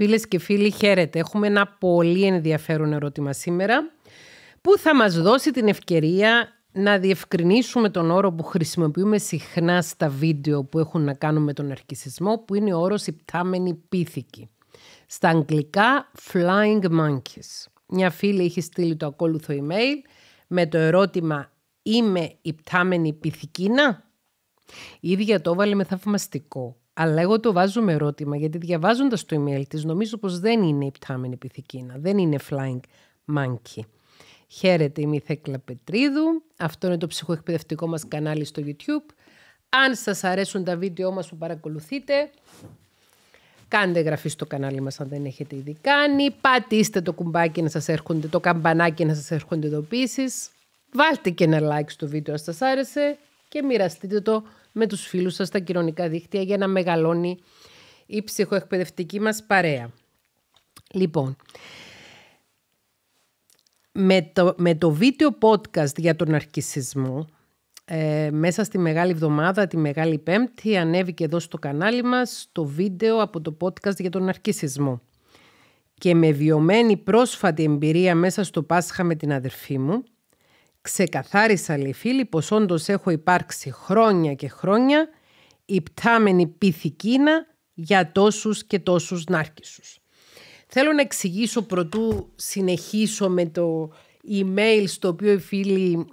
Φίλες και φίλοι, χαίρετε. Έχουμε ένα πολύ ενδιαφέρον ερώτημα σήμερα που θα μας δώσει την ευκαιρία να διευκρινίσουμε τον όρο που χρησιμοποιούμε συχνά στα βίντεο που έχουν να κάνουν με τον αρχισισμό, που είναι ο όρος υπτάμενη πίθηκη. Στα αγγλικά Flying Monkeys. Μια φίλη έχει στείλει το ακόλουθο email με το ερώτημα «Είμαι υπτάμενη πίθηκίνα» Η ίδια το έβαλε με θαυμαστικό αλλά εγώ το βάζω με ερώτημα, γιατί διαβάζοντας το email της, νομίζω πως δεν είναι η πτάμενη επιθυκίνα, δεν είναι flying monkey. Χαίρετε, είμαι η Θέκλα Πετρίδου. Αυτό είναι το ψυχοεκπαιδευτικό μας κανάλι στο YouTube. Αν σας αρέσουν τα βίντεο μας που παρακολουθείτε, κάντε εγγραφή στο κανάλι μας αν δεν έχετε ήδη κάνει, πατήστε το κουμπάκι να σας έρχονται, το καμπανάκι να σας έρχονται ειδοποιήσει. βάλτε και ένα like στο βίντεο αν σας άρεσε και μοιραστείτε το με τους φίλους σας στα κοινωνικά δίκτυα για να μεγαλώνει η ψυχοεκπαιδευτική μας παρέα. Λοιπόν, με το, με το βίντεο podcast για τον αρκισισμό, ε, μέσα στη Μεγάλη Εβδομάδα, τη Μεγάλη Πέμπτη, ανέβηκε εδώ στο κανάλι μας το βίντεο από το podcast για τον αρκισισμό. Και με βιωμένη πρόσφατη εμπειρία μέσα στο Πάσχα με την αδερφή μου, Ξεκαθάρισα, λέει φίλοι, πως όντως έχω υπάρξει χρόνια και χρόνια η πτάμενη πυθικίνα για τόσους και τόσους νάρκισους. Θέλω να εξηγήσω πρωτού συνεχίσω με το email στο οποίο οι φίλοι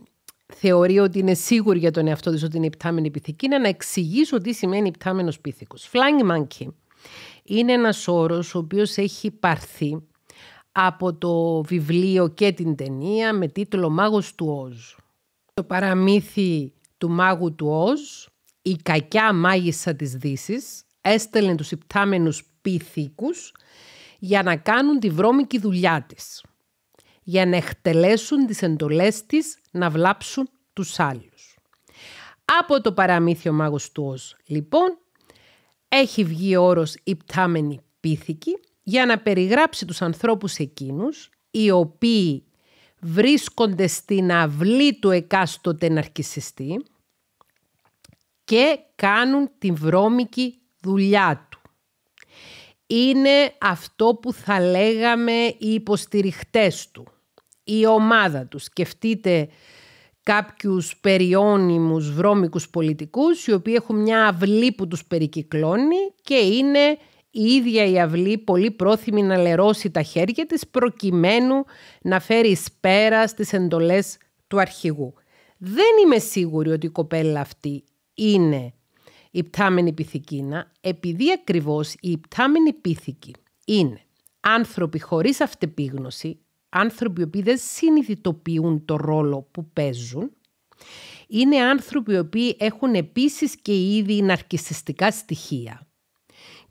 θεωρεί ότι είναι σίγουρη για τον εαυτό της ότι είναι υπτάμενη πτάμενη να εξηγήσω τι σημαίνει υπτάμενος πυθικός. Flying monkey είναι ένας όρος ο οποίος έχει πάρθει από το βιβλίο και την ταινία με τίτλο «Μάγος του Όζ». Το παραμύθι του μάγου του Όζ, η κακιά μάγισσα της Δύσης, έστελνε τους υπτάμενους πυθίκους για να κάνουν τη βρώμικη δουλειά της, για να εκτελέσουν τις εντολές της να βλάψουν τους άλλους. Από το παραμύθιο ο μάγος του Όζ, λοιπόν, έχει βγει ο όρος «υπτάμενη πίθηκη» για να περιγράψει τους ανθρώπους εκείνους οι οποίοι βρίσκονται στην αυλή του εκάστοτε ναρκισιστή και κάνουν την βρώμικη δουλειά του. Είναι αυτό που θα λέγαμε οι υποστηριχτές του, η ομάδα τους. Σκεφτείτε κάποιους περιώνυμους βρώμικους πολιτικούς οι οποίοι έχουν μια αυλή που τους περικυκλώνει και είναι η ίδια η αυλή πολύ πρόθυμη να λερώσει τα χέρια της προκειμένου να φέρει σπέρα στις εντολές του αρχηγού. Δεν είμαι σίγουρη ότι η κοπέλα αυτή είναι η πτάμενη πυθικίνα, επειδή ακριβώς η πτάμενη πυθική είναι άνθρωποι χωρίς αυτεπίγνωση, άνθρωποι οποίοι δεν συνειδητοποιούν το ρόλο που παίζουν, είναι άνθρωποι οι οποίοι έχουν επίσης και ήδη ναρκισιστικά στοιχεία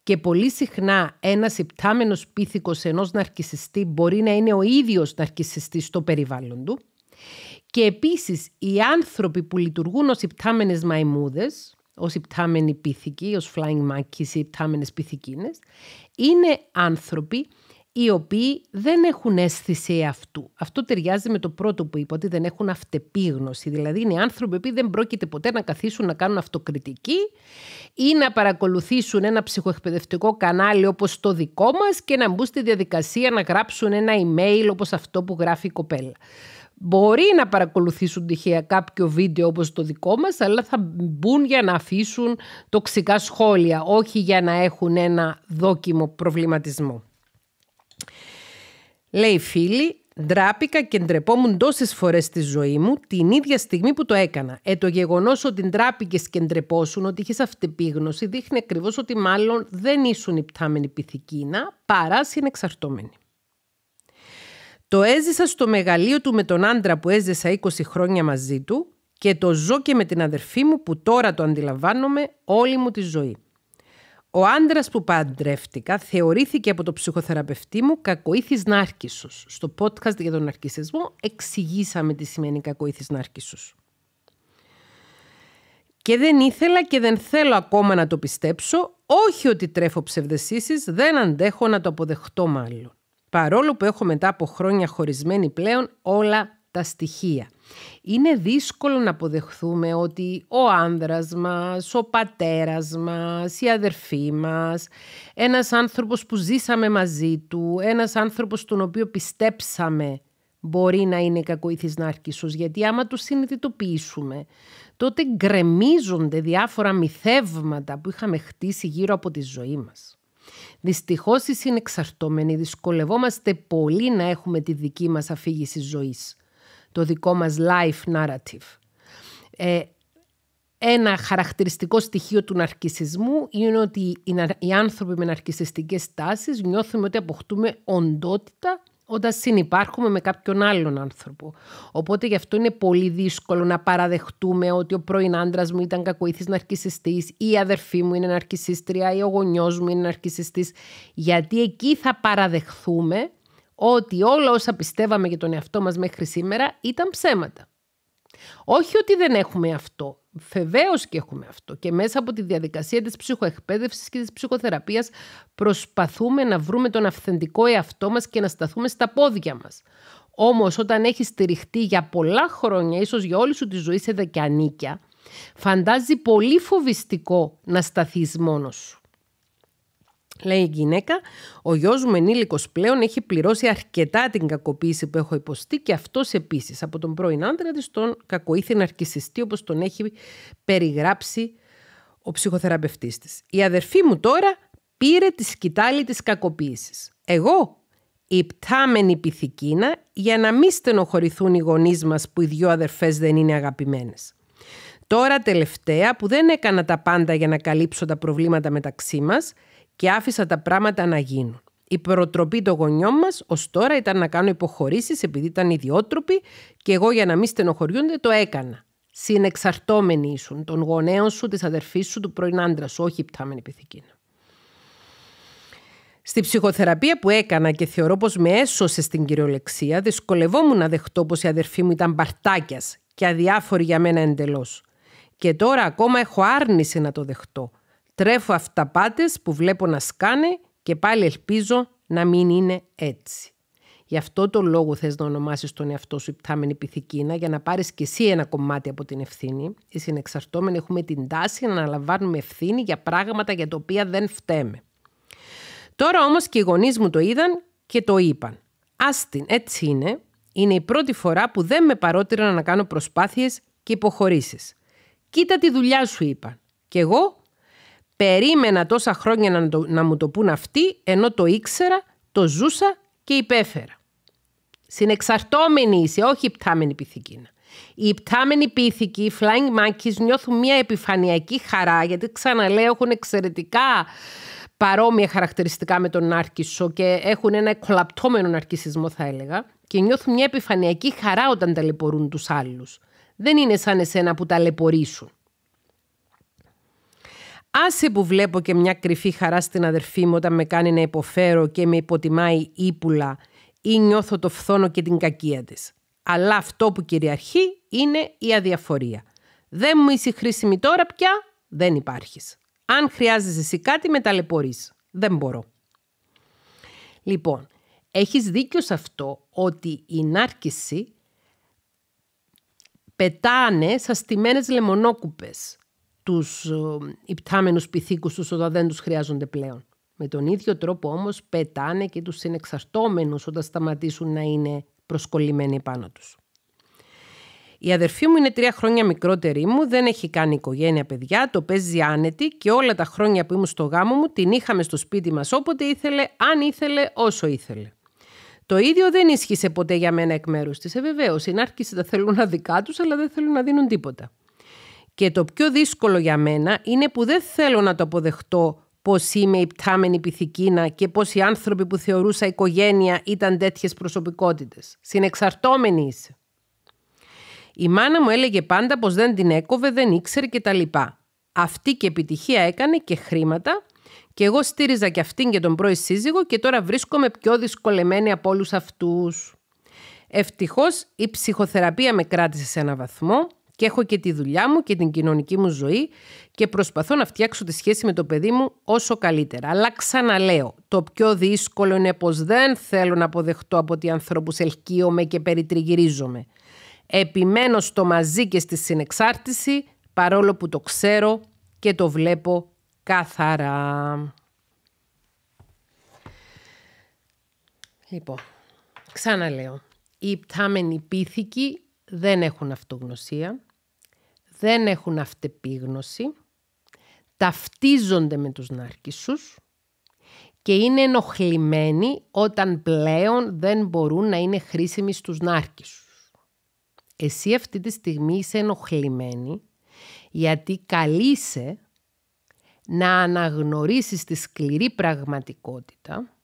και πολύ συχνά ένας υπτάμενος πίθηκος ενός ναρκισιστή μπορεί να είναι ο ίδιος ναρκισιστής στο περιβάλλον του. Και επίσης οι άνθρωποι που λειτουργούν ως υπτάμενες μαϊμούδες, ως υπτάμενοι πίθηκοι, ως flying monkeys, ή υπτάμενες πίθηκίνες, είναι άνθρωποι οι οποίοι δεν έχουν αίσθηση αυτού. Αυτό ταιριάζει με το πρώτο που είπα, ότι δεν έχουν αυτεπίγνωση. Δηλαδή είναι άνθρωποι που δεν πρόκειται ποτέ να καθίσουν να κάνουν αυτοκριτική ή να παρακολουθήσουν ένα ψυχοεκπαιδευτικό κανάλι όπως το δικό μας και να μπουν στη διαδικασία να γράψουν ένα email όπως αυτό που γράφει η κοπέλα. Μπορεί να παρακολουθήσουν τυχαία κάποιο βίντεο όπως το δικό μας, αλλά θα μπουν για να αφήσουν τοξικά σχόλια, όχι για να έχουν ένα δόκιμο προβληματισμό. Λέει φίλοι ντράπηκα και ντρεπόμουν τόσες φορές στη ζωή μου την ίδια στιγμή που το έκανα. Ε, το γεγονός ότι ντράπηκες και ντρεπόσουν, ότι είχες αυτεπίγνωση, δείχνει ακριβώς ότι μάλλον δεν ήσουν υπτάμενοι πυθικίνα παρά συνεξαρτώμενη Το έζησα στο μεγαλείο του με τον άντρα που έζησα 20 χρόνια μαζί του και το ζω και με την αδερφή μου που τώρα το αντιλαμβάνομαι όλη μου τη ζωή. Ο άντρας που παντρεύτηκα θεωρήθηκε από το ψυχοθεραπευτή μου κακοήθης νάρκισο. Στο podcast για τον ναρκισισμό εξηγήσαμε τι σημαίνει κακοήθης νάρκισο. Και δεν ήθελα και δεν θέλω ακόμα να το πιστέψω, όχι ότι τρέφω ψευδεσίσει, δεν αντέχω να το αποδεχτώ μάλλον. Παρόλο που έχω μετά από χρόνια χωρισμένη πλέον όλα τα στοιχεία. Είναι δύσκολο να αποδεχθούμε ότι ο άνδρας μας, ο πατέρας μας, η αδερφή μας, ένας άνθρωπος που ζήσαμε μαζί του, ένας άνθρωπος τον οποίο πιστέψαμε μπορεί να είναι κακοήθης νάρκισσος, γιατί άμα του συνειδητοποιήσουμε, τότε γκρεμίζονται διάφορα μυθεύματα που είχαμε χτίσει γύρω από τη ζωή μας. Δυστυχώς οι συνεξαρτώμενοι δυσκολευόμαστε πολύ να έχουμε τη δική μας αφήγηση ζωής το δικό μας life narrative. Ε, ένα χαρακτηριστικό στοιχείο του ναρκισισμού είναι ότι οι άνθρωποι με ναρκισιστικές τάσεις νιώθουμε ότι αποκτούμε οντότητα όταν συνεπάρχουμε με κάποιον άλλον άνθρωπο. Οπότε γι' αυτό είναι πολύ δύσκολο να παραδεχτούμε ότι ο πρώην άντρας μου ήταν κακοήθης ναρκισιστής ή η αδερφή μου είναι ναρκισίστρια ή ο γονιός μου είναι ναρκισιστής γιατί εκεί θα παραδεχθούμε ότι όλα όσα πιστεύαμε για τον εαυτό μας μέχρι σήμερα ήταν ψέματα. Όχι ότι δεν έχουμε αυτό. Βεβαίως και έχουμε αυτό. Και μέσα από τη διαδικασία της ψυχοεκπαίδευσης και της ψυχοθεραπείας προσπαθούμε να βρούμε τον αυθεντικό εαυτό μας και να σταθούμε στα πόδια μας. Όμως όταν έχεις στηριχτεί για πολλά χρόνια, ίσως για όλη σου τη ζωή σε δεκανίκια, φαντάζει πολύ φοβιστικό να σταθείς μόνος σου. Λέει η γυναίκα, ο γιος μου ενήλικος πλέον έχει πληρώσει αρκετά την κακοποίηση που έχω υποστεί και αυτός επίσης από τον πρώην άντρα της τον κακοήθη αρκισιστεί όπως τον έχει περιγράψει ο ψυχοθεραπευτής της. Η αδερφή μου τώρα πήρε τη σκητάλη της κακοποίησης. Εγώ η πταμενη πυθικηνα για να μην στενοχωρηθούν οι γονείς μας που οι δυο αδερφές δεν είναι αγαπημένες. Τώρα τελευταία που δεν έκανα τα πάντα για να καλύψω τα προβλήματα μεταξύ μας και άφησα τα πράγματα να γίνουν. Η προτροπή των γονιών μας ως τώρα ήταν να κάνω υποχωρήσεις επειδή ήταν ιδιότροποι και εγώ για να μην στενοχωριούνται το έκανα. Συνεξαρτώμενοι ήσουν των γονέων σου, της αδερφής σου, του πρώην άντρα σου, όχι πτάμενη πυθικίνα. Στη ψυχοθεραπεία που έκανα και θεωρώ πως με έσωσε στην κυριολεξία, δυσκολευόμουν να δεχτώ πως η αδερφή μου ήταν παρτάκια και αδιάφορη για μένα εντελώς. Και τώρα ακόμα έχω άρνηση να το δεχτώ. Τρέφω αυταπάτες που βλέπω να σκάνε και πάλι ελπίζω να μην είναι έτσι. Γι' αυτό το λόγο θες να ονομάσεις τον εαυτό σου υπτάμενη πυθικίνα, για να πάρεις κι εσύ ένα κομμάτι από την ευθύνη. Οι συνεξαρτώμενοι έχουμε την τάση να αναλαμβάνουμε ευθύνη για πράγματα για τα οποία δεν φταίμε. Τώρα όμως και οι γονείς μου το είδαν και το είπαν. Άστιν, έτσι είναι. Είναι η πρώτη φορά που δεν με παρότριναν να κάνω προσπάθειες και υποχωρήσεις. Κοίτα τη δουλειά σου, είπαν. Και εγώ Περίμενα τόσα χρόνια να, το, να μου το πούν αυτοί, ενώ το ήξερα, το ζούσα και υπέφερα. Συνεξαρτώμενη είσαι, όχι υπτάμενη πύθυο, Οι υπτάμενοι πίθηκοι, οι flying monkeys νιώθουν μια επιφανειακή χαρά γιατί ξαναλέω έχουν εξαιρετικά παρόμοια χαρακτηριστικά με τον Άρκισο και έχουν ένα κολαπτώμενο ναρκισισμό θα έλεγα και νιώθουν μια επιφανειακή χαρά όταν ταλαιπωρούν τους άλλους. Δεν είναι σαν εσένα που ταλαιπωρήσουν. Άσε που βλέπω και μια κρυφή χαρά στην αδερφή μου όταν με κάνει να υποφέρω και με υποτιμάει ύπουλα ή νιώθω το φθόνο και την κακία της. Αλλά αυτό που κυριαρχεί είναι η αδιαφορία. Δεν μου είσαι χρήσιμη τώρα πια, δεν υπάρχεις. Αν χρειάζεσαι εσύ κάτι με ταλαιπωρείς. Δεν μπορώ. Λοιπόν, έχεις δίκιο σε αυτό ότι η νάρκηση πετάνε σαν στιμένες λεμονόκουπες τους ε, υπτάμενους πυθίκους τους όταν δεν τους χρειάζονται πλέον. Με τον ίδιο τρόπο όμως πετάνε και τους συνεξαρτώμενους όταν σταματήσουν να είναι προσκολλημένοι πάνω τους. Η αδερφή μου είναι τρία χρόνια μικρότερη μου, δεν έχει κάνει οικογένεια παιδιά, το παίζει άνετη και όλα τα χρόνια που ήμουν στο γάμο μου την είχαμε στο σπίτι μας όποτε ήθελε, αν ήθελε, όσο ήθελε. Το ίδιο δεν ίσχυσε ποτέ για μένα εκ μέρους της. Ε, βεβαίως, οι τα θέλουν δικά τους, αλλά δεν θέλουν να δίνουν τίποτα. Και το πιο δύσκολο για μένα είναι που δεν θέλω να το αποδεχτώ πως είμαι η πτάμενη πυθικήνα και πως οι άνθρωποι που θεωρούσα οικογένεια ήταν τέτοιες προσωπικότητες. Συνεξαρτώμενη είσαι. Η μάνα μου έλεγε πάντα πως δεν την έκοβε, δεν ήξερε κτλ. Αυτή και επιτυχία έκανε και χρήματα και εγώ στήριζα και αυτήν και τον πρώην σύζυγο και τώρα βρίσκομαι πιο δυσκολεμένη από όλους αυτούς. Ευτυχώς η ψυχοθεραπεία με κράτησε σε ένα βαθμό και έχω και τη δουλειά μου και την κοινωνική μου ζωή και προσπαθώ να φτιάξω τη σχέση με το παιδί μου όσο καλύτερα. Αλλά ξαναλέω, το πιο δύσκολο είναι πως δεν θέλω να αποδεχτώ από ότι ανθρώπους ελκύομαι και περιτριγυρίζομαι. Επιμένω στο μαζί και στη συνεξάρτηση παρόλο που το ξέρω και το βλέπω καθαρά. Λοιπόν, ξαναλέω, η πτάμενη πίθηκη δεν έχουν αυτογνωσία, δεν έχουν αυτεπίγνωση, ταυτίζονται με τους νάρκισσους και είναι ενοχλημένοι όταν πλέον δεν μπορούν να είναι χρήσιμοι στους νάρκισσους. Εσύ αυτή τη στιγμή είσαι ενοχλημένη γιατί καλείσαι να αναγνωρίσεις τη σκληρή πραγματικότητα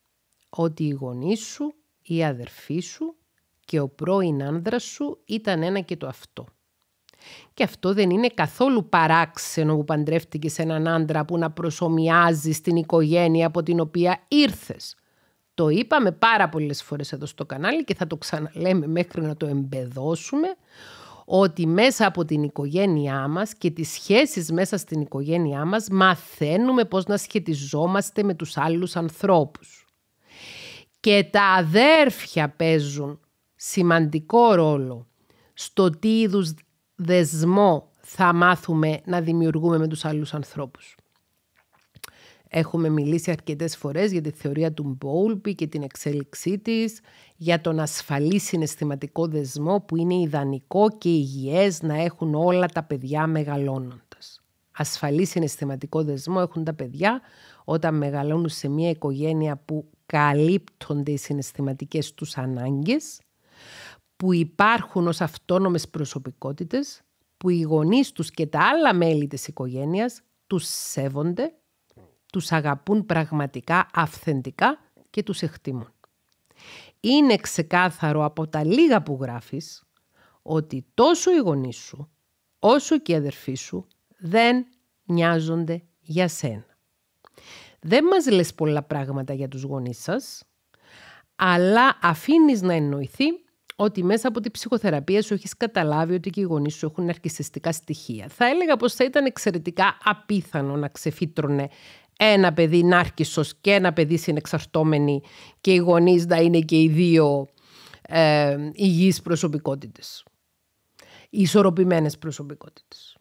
ότι οι γονείς σου, οι αδερφοί σου και ο πρώην άνδρας σου ήταν ένα και το αυτό. Και αυτό δεν είναι καθόλου παράξενο που παντρεύτηκες σε έναν άντρα που να προσωμιάζει στην οικογένεια από την οποία ήρθες. Το είπαμε πάρα πολλές φορές εδώ στο κανάλι και θα το ξαναλέμε μέχρι να το εμπεδώσουμε ότι μέσα από την οικογένειά μας και τις σχέσεις μέσα στην οικογένειά μας μαθαίνουμε πώς να σχετιζόμαστε με τους άλλους ανθρώπους. Και τα αδέρφια παίζουν σημαντικό ρόλο στο τι είδους δεσμό θα μάθουμε να δημιουργούμε με τους άλλους ανθρώπους. Έχουμε μιλήσει αρκετές φορές για τη θεωρία του Μπόλπι και την εξέλιξή της, για τον ασφαλή συναισθηματικό δεσμό που είναι ιδανικό και υγιές να έχουν όλα τα παιδιά μεγαλώνοντας. Ασφαλή συναισθηματικό δεσμό έχουν τα παιδιά όταν μεγαλώνουν σε μια οικογένεια που καλύπτονται οι συναισθηματικές τους ανάγκες που υπάρχουν ως αυτόνομες προσωπικότητες, που οι γονείς τους και τα άλλα μέλη της οικογένειας τους σέβονται, τους αγαπούν πραγματικά, αυθεντικά και τους εκτιμούν. Είναι ξεκάθαρο από τα λίγα που γράφεις ότι τόσο οι γονείς σου, όσο και οι αδερφοί σου δεν νοιάζονται για σένα. Δεν μας λες πολλά πράγματα για τους γονείς σας, αλλά αφήνεις να εννοηθεί ότι μέσα από τη ψυχοθεραπεία σου έχεις καταλάβει ότι και οι γονείς σου έχουν αρκισιστικά στοιχεία. Θα έλεγα πως θα ήταν εξαιρετικά απίθανο να ξεφύτρωνε ένα παιδί νάρκισσος και ένα παιδί συνεξαρτόμενοι και οι γονείς να είναι και οι δύο ε, υγιείς προσωπικότητες. Ισορροπημένες προσωπικότητες.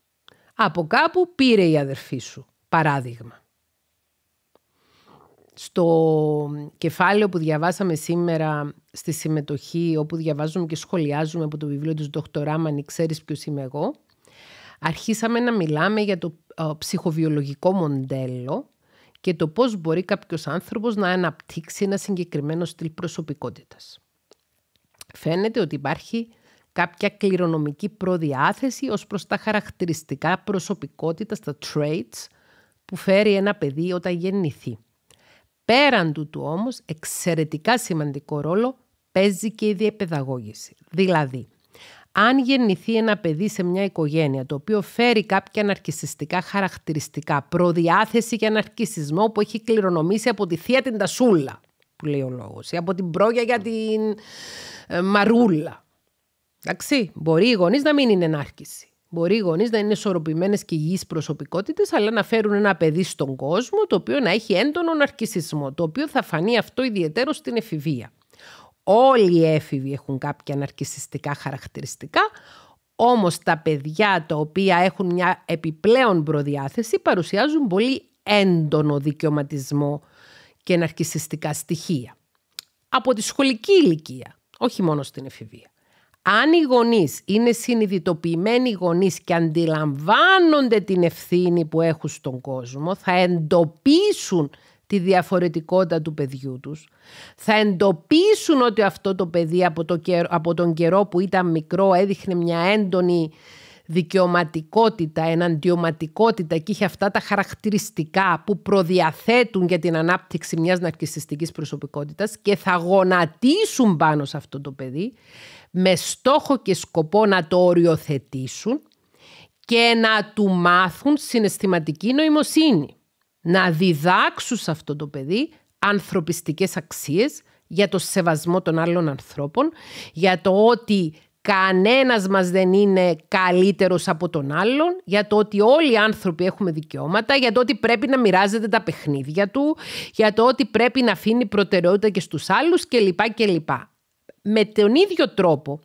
Από κάπου πήρε η αδερφή σου, παράδειγμα στο κεφάλαιο που διαβάσαμε σήμερα στη συμμετοχή, όπου διαβάζουμε και σχολιάζουμε από το βιβλίο της Δοκτοράμανη «Ξέρεις ποιος είμαι εγώ», αρχίσαμε να μιλάμε για το ε, ψυχοβιολογικό μοντέλο και το πώς μπορεί κάποιος άνθρωπος να αναπτύξει ένα συγκεκριμένο στυλ προσωπικότητας. Φαίνεται ότι υπάρχει κάποια κληρονομική προδιάθεση ως προς τα χαρακτηριστικά προσωπικότητα, τα traits, που φέρει ένα παιδί όταν γεννηθεί. Πέραν του του όμως, εξαιρετικά σημαντικό ρόλο παίζει και η διαπαιδαγώγηση. Δηλαδή, αν γεννηθεί ένα παιδί σε μια οικογένεια το οποίο φέρει κάποια αναρκιστικά χαρακτηριστικά, προδιάθεση για αναρχισμό που έχει κληρονομήσει από τη θεία την τασούλα, που λέει ο λόγος, ή από την πρόγια για την ε, μαρούλα. Εντάξει, μπορεί οι γονείς να μην είναι ενάρκηση. Μπορεί οι γονείς να είναι ισορροπημένες και υγιείς προσωπικότητες, αλλά να φέρουν ένα παιδί στον κόσμο το οποίο να έχει έντονο ναρκισισμό, το οποίο θα φανεί αυτό ιδιαίτερο στην εφηβεία. Όλοι οι έφηβοι έχουν κάποια ναρκισιστικά χαρακτηριστικά, όμως τα παιδιά τα οποία έχουν μια επιπλέον προδιάθεση παρουσιάζουν πολύ έντονο δικαιωματισμό και ναρκισιστικά στοιχεία. Από τη σχολική ηλικία, όχι μόνο στην εφηβεία. Αν οι γονείς είναι συνειδητοποιημένοι γονείς και αντιλαμβάνονται την ευθύνη που έχουν στον κόσμο, θα εντοπίσουν τη διαφορετικότητα του παιδιού τους, θα εντοπίσουν ότι αυτό το παιδί από, τον καιρό που ήταν μικρό έδειχνε μια έντονη δικαιωματικότητα, εναντιωματικότητα και είχε αυτά τα χαρακτηριστικά που προδιαθέτουν για την ανάπτυξη μιας ναρκιστικής προσωπικότητας και θα γονατίσουν πάνω σε αυτό το παιδί με στόχο και σκοπό να το οριοθετήσουν και να του μάθουν συναισθηματική νοημοσύνη. Να διδάξουν σε αυτό το παιδί ανθρωπιστικές αξίες για το σεβασμό των άλλων ανθρώπων, για το ότι κανένας μας δεν είναι καλύτερος από τον άλλον, για το ότι όλοι οι άνθρωποι έχουμε δικαιώματα, για το ότι πρέπει να μοιράζεται τα παιχνίδια του, για το ότι πρέπει να αφήνει προτεραιότητα και στους άλλους κλπ. κλπ με τον ίδιο τρόπο,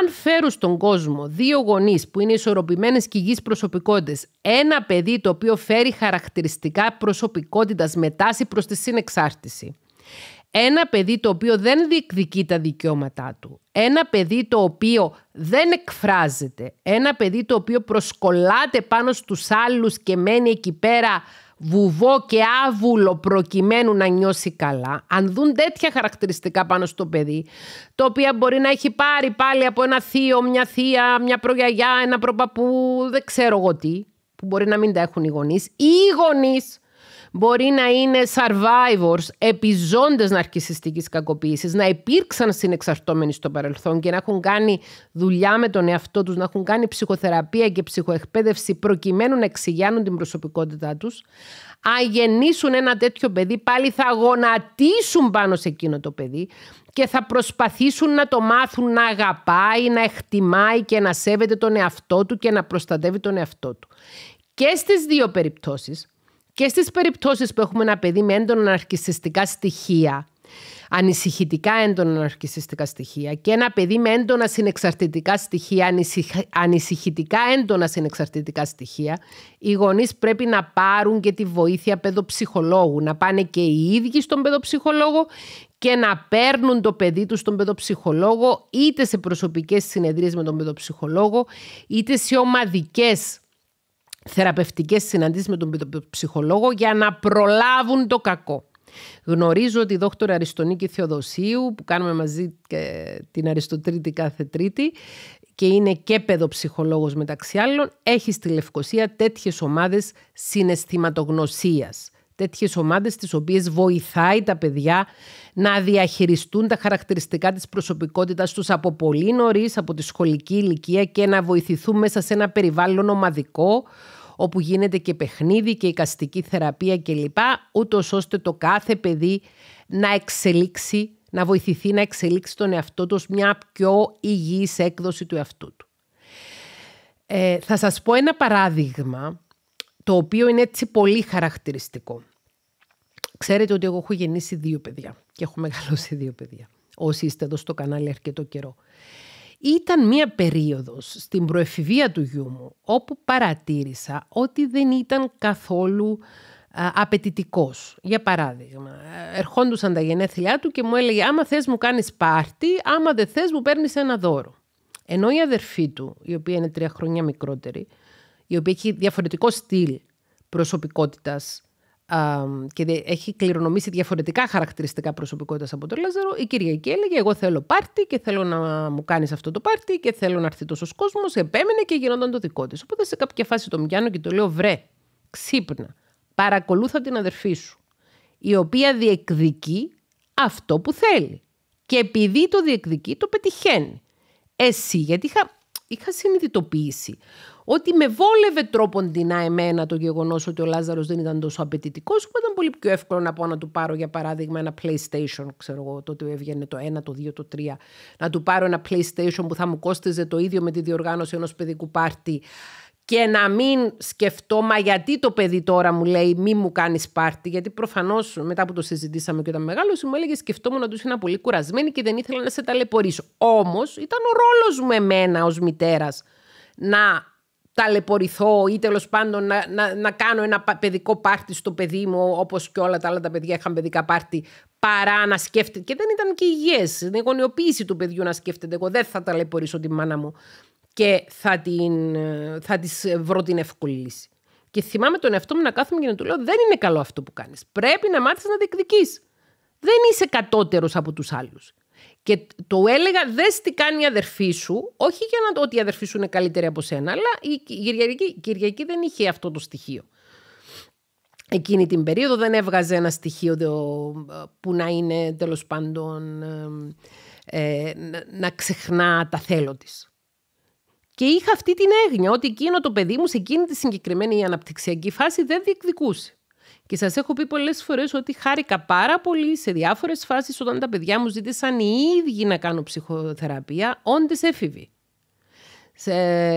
αν φέρουν στον κόσμο δύο γονείς που είναι ισορροπημένες και υγιείς προσωπικότητες, ένα παιδί το οποίο φέρει χαρακτηριστικά προσωπικότητας με τάση προς τη συνεξάρτηση, ένα παιδί το οποίο δεν διεκδικεί τα δικαιώματά του, ένα παιδί το οποίο δεν εκφράζεται, ένα παιδί το οποίο προσκολάται πάνω στους άλλους και μένει εκεί πέρα βουβό και άβουλο προκειμένου να νιώσει καλά, αν δουν τέτοια χαρακτηριστικά πάνω στο παιδί, το οποίο μπορεί να έχει πάρει πάλι από ένα θείο, μια θεία, μια προγιαγιά, ένα προπαπού, δεν ξέρω εγώ τι, που μπορεί να μην τα έχουν οι γονείς, ή οι γονείς μπορεί να είναι survivors, επιζώντες ναρκιστική κακοποίησης, να υπήρξαν συνεξαρτώμενοι στο παρελθόν και να έχουν κάνει δουλειά με τον εαυτό τους, να έχουν κάνει ψυχοθεραπεία και ψυχοεκπαίδευση προκειμένου να εξηγιάνουν την προσωπικότητά τους. Αν γεννήσουν ένα τέτοιο παιδί, πάλι θα γονατίσουν πάνω σε εκείνο το παιδί και θα προσπαθήσουν να το μάθουν να αγαπάει, να εκτιμάει και να σέβεται τον εαυτό του και να προστατεύει τον εαυτό του. Και στις δύο περιπτώσεις και στις περιπτώσεις που έχουμε ένα παιδί με έντονα αρκισιστικά στοιχεία, ανησυχητικά έντονα αρκισιστικά στοιχεία και ένα παιδί με έντονα συνεξαρτητικά στοιχεία, ανησυχητικά έντονα συνεξαρτητικά στοιχεία, οι γονείς πρέπει να πάρουν και τη βοήθεια παιδοψυχολόγου, να πάνε και οι ίδιοι στον παιδοψυχολόγο και να παίρνουν το παιδί τους στον παιδοψυχολόγο είτε σε προσωπικές συνεδρίες με τον παιδοψυχολόγο είτε σε ομαδικές θεραπευτικές συναντήσεις με τον ψυχολόγο για να προλάβουν το κακό. Γνωρίζω ότι η δόκτωρα Αριστονίκη Θεοδοσίου που κάνουμε μαζί την Αριστοτρίτη κάθε Τρίτη και είναι και παιδοψυχολόγος μεταξύ άλλων, έχει στη Λευκοσία τέτοιες ομάδες συναισθηματογνωσίας. Τέτοιες ομάδες τις οποίες βοηθάει τα παιδιά να διαχειριστούν τα χαρακτηριστικά της προσωπικότητας τους από πολύ νωρίς, από τη σχολική ηλικία και να βοηθηθούν μέσα σε ένα περιβάλλον ομαδικό όπου γίνεται και παιχνίδι και εικαστική θεραπεία κλπ. Ούτως ώστε το κάθε παιδί να εξελίξει, να βοηθηθεί να εξελίξει τον εαυτό του μια πιο υγιής έκδοση του εαυτού του. Ε, θα σας πω ένα παράδειγμα, το οποίο είναι έτσι πολύ χαρακτηριστικό. Ξέρετε ότι εγώ έχω γεννήσει δύο παιδιά και έχω μεγαλώσει δύο παιδιά. Όσοι είστε εδώ στο κανάλι αρκετό καιρό. Ήταν μία περίοδος στην προεφηβεία του γιού μου όπου παρατήρησα ότι δεν ήταν καθόλου απαιτητικός. Για παράδειγμα, ερχόντουσαν τα γενέθλιά του και μου έλεγε: Άμα θες μου κάνεις πάρτι. Άμα δεν θες μου παίρνεις ένα δώρο. Ενώ η αδερφή του, η οποία είναι τρία χρόνια μικρότερη, η οποία έχει διαφορετικό στυλ προσωπικότητας και έχει κληρονομήσει διαφορετικά χαρακτηριστικά προσωπικότητας από τον Λάζαρο, η Κυριακή έλεγε: Εγώ θέλω πάρτι και θέλω να μου κάνεις αυτό το πάρτι και θέλω να έρθει τόσος κόσμος. Επέμενε και γινόταν το δικό της. Οπότε σε κάποια φάση το μιάνω και το λέω: Βρε, ξύπνα. Παρακολούθα την αδερφή σου, η οποία διεκδικεί αυτό που θέλει. Και επειδή το διεκδικεί, το πετυχαίνει. Εσύ, γιατί είχα, είχα συνειδητοποιήσει ότι με βόλευε τρόπον την εμένα το γεγονός ότι ο Λάζαρος δεν ήταν τόσο απαιτητικός, που ήταν πολύ πιο εύκολο να πω να του πάρω για παράδειγμα ένα PlayStation. Ξέρω εγώ, τότε έβγαινε το 1, το 2, το 3. Να του πάρω ένα PlayStation που θα μου κόστιζε το ίδιο με τη διοργάνωση ενός παιδικού πάρτι και να μην σκεφτώ, μα γιατί το παιδί τώρα μου λέει μη μου κάνεις πάρτι, γιατί προφανώς, μετά που το συζητήσαμε και όταν μεγάλωσε μου έλεγε σκεφτόμουν να τους είναι πολύ κουρασμένοι και δεν ήθελα να σε ταλαιπωρήσω. Όμως, ήταν ο ρόλος μου εμένα ως μητέρας να ταλαιπωρηθώ ή τέλος πάντων να, να, να, κάνω ένα παιδικό πάρτι στο παιδί μου, όπως και όλα τα άλλα τα παιδιά είχαν παιδικά πάρτι, παρά να σκέφτεται. Και δεν ήταν και υγιές. η γονιοποίηση του παιδιού να σκέφτεται. Εγώ δεν θα ταλαιπωρήσω τη μάνα μου και θα, την, θα της βρω την εύκολη λύση. Και θυμάμαι τον εαυτό μου να κάθομαι και να του λέω: Δεν είναι καλό αυτό που κάνεις. Πρέπει να μάθεις να διεκδικείς. Δεν είσαι κατώτερος από τους άλλους. Και το έλεγα, δες τι κάνει η αδερφή σου, όχι για να το ότι η αδερφή σου είναι καλύτερη από σένα, αλλά η Κυριακή, Κυριακή δεν είχε αυτό το στοιχείο. Εκείνη την περίοδο δεν έβγαζε ένα στοιχείο που να είναι τέλος πάντων ε, ε, να ξεχνά τα θέλω της. Και είχα αυτή την έγνοια ότι εκείνο το παιδί μου σε εκείνη τη συγκεκριμένη αναπτυξιακή φάση δεν διεκδικούσε. Και σας έχω πει πολλές φορές ότι χάρηκα πάρα πολύ σε διάφορες φάσεις όταν τα παιδιά μου ζήτησαν οι ίδιοι να κάνω ψυχοθεραπεία, όντες έφηβοι. Σε,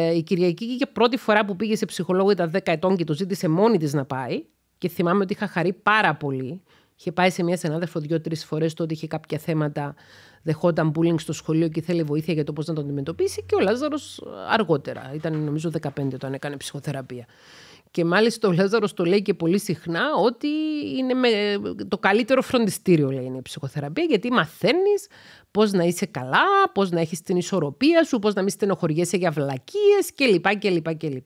η Κυριακή και πρώτη φορά που πήγε σε ψυχολόγο ήταν 10 ετών και το ζήτησε μόνη της να πάει και θυμάμαι ότι είχα χαρεί πάρα πολύ. Είχε πάει σε μια συνάδελφο δύο-τρει φορές τότε είχε κάποια θέματα, δεχόταν bullying στο σχολείο και θέλει βοήθεια για το πώς να το αντιμετωπίσει. Και ο Λάζαρος αργότερα, ήταν νομίζω 15 όταν έκανε ψυχοθεραπεία. Και μάλιστα ο Λάζαρο το λέει και πολύ συχνά ότι είναι με, το καλύτερο φροντιστήριο, λέει, είναι η ψυχοθεραπεία, γιατί μαθαίνεις πώς να είσαι καλά, πώς να έχεις την ισορροπία σου, πώς να μην στενοχωριέσαι για βλακίες κλπ.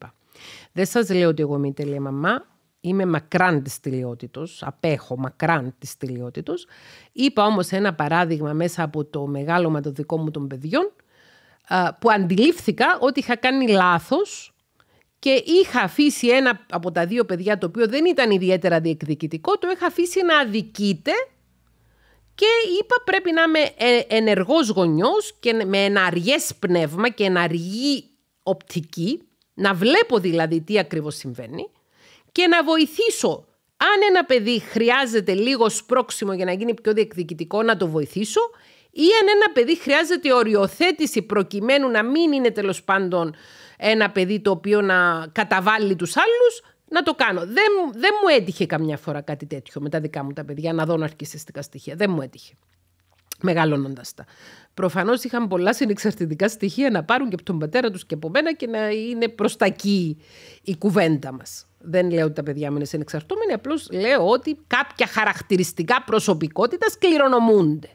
Δεν σας λέω ότι εγώ είμαι η τελεία μαμά. Είμαι μακράν της τελειότητος, απέχω μακράν της τελειότητος. Είπα όμως ένα παράδειγμα μέσα από το μεγάλο το δικό μου των παιδιών, που αντιλήφθηκα ότι είχα κάνει λάθος και είχα αφήσει ένα από τα δύο παιδιά το οποίο δεν ήταν ιδιαίτερα διεκδικητικό, το είχα αφήσει να αδικείται και είπα πρέπει να είμαι ε, ενεργός γονιός και με ένα πνεύμα και ένα οπτική, να βλέπω δηλαδή τι ακριβώς συμβαίνει και να βοηθήσω αν ένα παιδί χρειάζεται λίγο σπρόξιμο για να γίνει πιο διεκδικητικό, να το βοηθήσω. Ή αν ένα παιδί χρειάζεται οριοθέτηση προκειμένου να μην είναι τέλος πάντων ένα παιδί το οποίο να καταβάλει τους άλλους, να το κάνω. Δεν, δεν μου έτυχε καμιά φορά κάτι τέτοιο με τα δικά μου τα παιδιά, να δω ναρκιστικά στοιχεία. Δεν μου έτυχε μεγαλώνοντας τα. Προφανώς είχαν πολλά συνεξαρτητικά στοιχεία να πάρουν και από τον πατέρα τους και από μένα και να είναι προς τα εκεί η κουβέντα μας. Δεν λέω ότι τα παιδιά μου είναι συνεξαρτούμενοι... απλώς λέω ότι κάποια χαρακτηριστικά προσωπικότητας κληρονομούνται.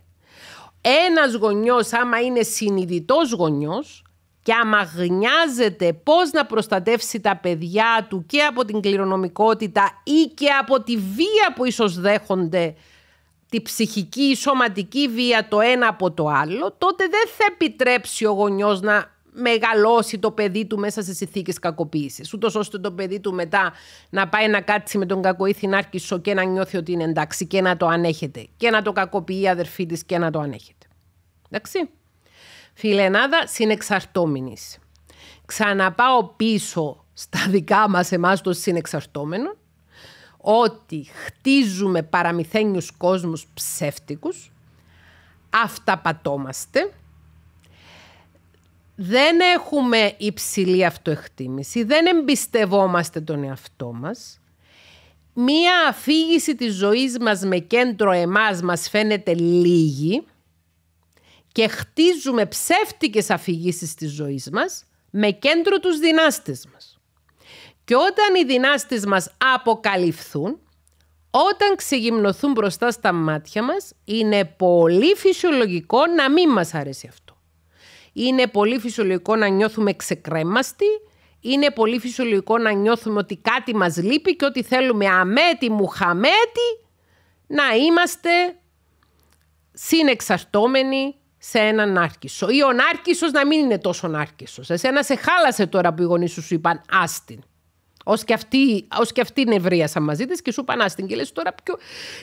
Ένας γονιός, άμα είναι συνειδητός γονιός και άμα γνιάζεται πώς να προστατεύσει τα παιδιά του και από την κληρονομικότητα ή και από τη βία που ίσως δέχονται τη ψυχική ή σωματική βία το ένα από το άλλο, τότε δεν θα επιτρέψει ο γονιός να μεγαλώσει το παιδί του μέσα σε συνθήκες κακοποίησης. Ούτως ώστε το παιδί του μετά να πάει να κάτσει με τον να άρχισε και να νιώθει ότι είναι εντάξει και να το ανέχεται. Και να το κακοποιεί η αδερφή της και να το ανέχεται. Εντάξει. Φιλενάδα συνεξαρτώμενη. Ξαναπάω πίσω στα δικά μας εμάς των συνεξαρτώμενων ότι χτίζουμε παραμυθένιους κόσμους ψεύτικους, αυταπατώμαστε, δεν έχουμε υψηλή αυτοεκτίμηση, δεν εμπιστευόμαστε τον εαυτό μας. Μία αφήγηση της ζωής μας με κέντρο εμάς μας φαίνεται λίγη και χτίζουμε ψεύτικες αφηγήσεις της ζωής μας με κέντρο τους δυνάστες μας. Και όταν οι δυνάστες μας αποκαλυφθούν, όταν ξεγυμνοθούν μπροστά στα μάτια μας, είναι πολύ φυσιολογικό να μην μας αρέσει αυτό. Είναι πολύ φυσιολογικό να νιώθουμε ξεκρέμαστοι, είναι πολύ φυσιολογικό να νιώθουμε ότι κάτι μας λείπει και ότι θέλουμε αμέτη χαμέτη να είμαστε συνεξαρτώμενοι σε έναν άρκισο. Ή ο νάρκισος να μην είναι τόσο νάρκισος. Εσένα σε χάλασε τώρα που οι γονείς σου, σου είπαν άστιν. Ως και, αυτή, ως και μαζί της και σου στην και λες τώρα ποιο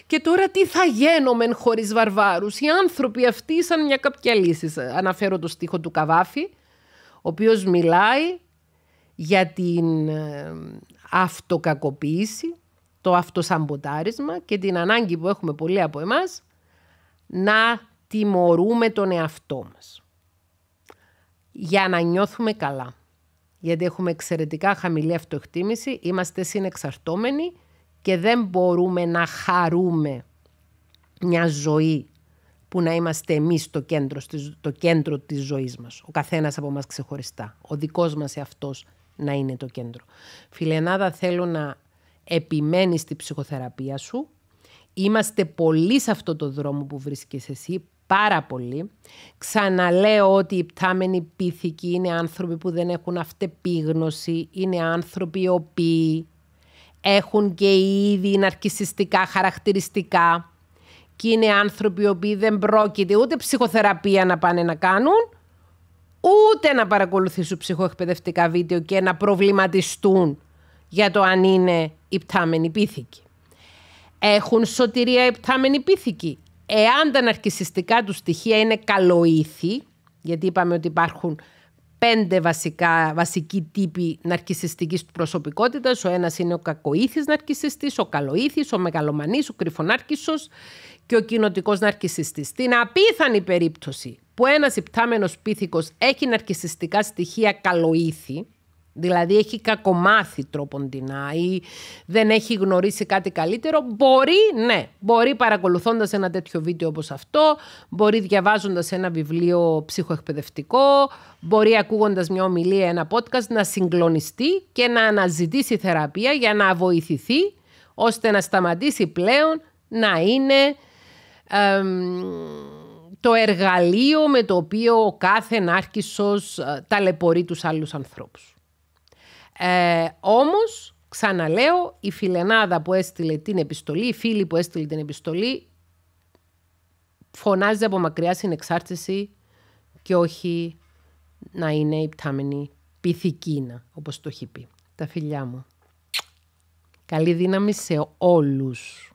Και τώρα τι θα γένομεν χωρίς βαρβάρους. Οι άνθρωποι αυτοί σαν μια κάποια λύση. Αναφέρω το στίχο του Καβάφη, ο οποίος μιλάει για την ε, αυτοκακοποίηση, το αυτοσαμποτάρισμα και την ανάγκη που έχουμε πολλοί από εμάς να τιμωρούμε τον εαυτό μας για να νιώθουμε καλά γιατί έχουμε εξαιρετικά χαμηλή αυτοεκτίμηση, είμαστε συνεξαρτώμενοι και δεν μπορούμε να χαρούμε μια ζωή που να είμαστε εμείς το κέντρο, το κέντρο της ζωής μας. Ο καθένας από μας ξεχωριστά. Ο δικός μας εαυτός να είναι το κέντρο. Φιλενάδα, θέλω να επιμένεις στη ψυχοθεραπεία σου. Είμαστε πολύ σε αυτό το δρόμο που βρίσκεσαι εσύ πάρα πολύ. Ξαναλέω ότι οι πτάμενοι πίθηκοι είναι άνθρωποι που δεν έχουν αυτεπίγνωση, είναι άνθρωποι οι οποίοι έχουν και ήδη ναρκισιστικά χαρακτηριστικά και είναι άνθρωποι οι οποίοι δεν πρόκειται ούτε ψυχοθεραπεία να πάνε να κάνουν, ούτε να παρακολουθήσουν ψυχοεκπαιδευτικά βίντεο και να προβληματιστούν για το αν είναι πτάμενοι πίθηκοι. Έχουν σωτηρία πτάμενοι πίθηκοι. Εάν τα αναρκησιστικά του στοιχεία είναι καλοήθη, γιατί είπαμε ότι υπάρχουν πέντε βασικά, βασικοί τύποι ναρκισιστικής προσωπικότητας. Ο ένας είναι ο κακοήθης ναρκισιστής, ο καλοήθης, ο μεγαλομανής, ο κρυφονάρκισος και ο κοινοτικός ναρκισιστής. Στην απίθανη περίπτωση που ένας υπτάμενος πίθηκος έχει ναρκισιστικά στοιχεία καλοήθη, δηλαδή έχει κακομάθει τροποντινά ή δεν έχει γνωρίσει κάτι καλύτερο, μπορεί, ναι, μπορεί παρακολουθώντας ένα τέτοιο βίντεο όπως αυτό, μπορεί διαβάζοντας ένα βιβλίο ψυχοεκπαιδευτικό, μπορεί ακούγοντας μια ομιλία, ένα podcast, να συγκλονιστεί και να αναζητήσει θεραπεία για να βοηθηθεί, ώστε να σταματήσει πλέον να είναι... το εργαλείο με το οποίο κάθε ενάρκησος ε, ταλαιπωρεί τους άλλους ανθρώπους. Ε, όμως, ξαναλέω, η φιλενάδα που έστειλε την επιστολή, η φίλη που έστειλε την επιστολή, φωνάζει από μακριά εξάρτηση και όχι να είναι η πτάμενη πυθικίνα, όπως το έχει πει. Τα φιλιά μου. Καλή δύναμη σε όλους.